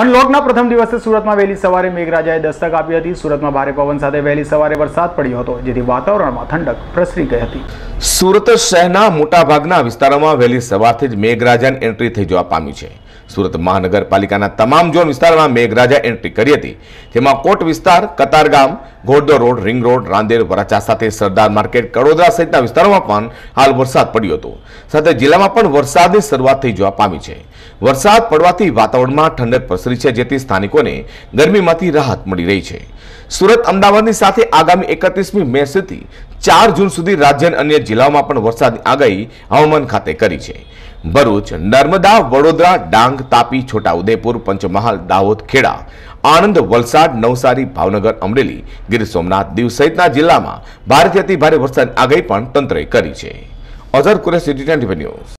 અનલોકના પ્રથમ દિવસે સુરતમાં વહેલી સવારે મેઘરાજાએ દસ્તક આપી હતી સુરતમાં ભારે પવન સાથે વહેલી સવારે વરસાદ પડ્યો હતો જેથી વાતાવરણમાં ઠંડક પ્રસરી ગઈ હતી સુરત શહેરના મોટાભાગના વિસ્તારોમાં વહેલી સવારથી જ મેઘરાજાની એન્ટ્રી થઈ જવા પામી છે સુરત મહાનગરપાલિકાના તમામ ઝોન વિસ્તારમાં મેઘરાજા એન્ટ્રી કરી હતી જેમાં કોટ વિસ્તાર Katargam Ghod Dod road ring road Rander Varachha સાથે સરદાર માર્કેટ કડોદરા સહિતના વિસ્તારોમાં પણ હાલ વરસાદ પડ્યો હતો સાથે જિલ્લામાં પણ વરસાદની શરૂઆત થઈ જવા પામી છે વરસાદ પડવાથી વાતાવરણમાં ઠંડક પ્રસરી છે જેથી સ્થાનિકોને ગરમીમાંથી રાહત મળી રહી છે સુરત અમદાવાદની સાથે આગામી એકત્રીસમી મે સુધી ચાર જૂન સુધી રાજ્યના અન્ય જિલ્લાઓમાં પણ વરસાદની આગાહી હવામાન ખાતે કરી છે ભરૂચ નર્મદા વડોદરા ડાંગ તાપી છોટાઉદેપુર પંચમહાલ દાહોદ ખેડા આણંદ વલસાડ નવસારી ભાવનગર અમરેલી ગીર સોમનાથ દીવ સહિતના જિલ્લામાં ભારેથી અતિ ભારે વરસાદની આગાહી પણ તંત્રએ કરી છે અઝર કુરેશ ન્યૂઝ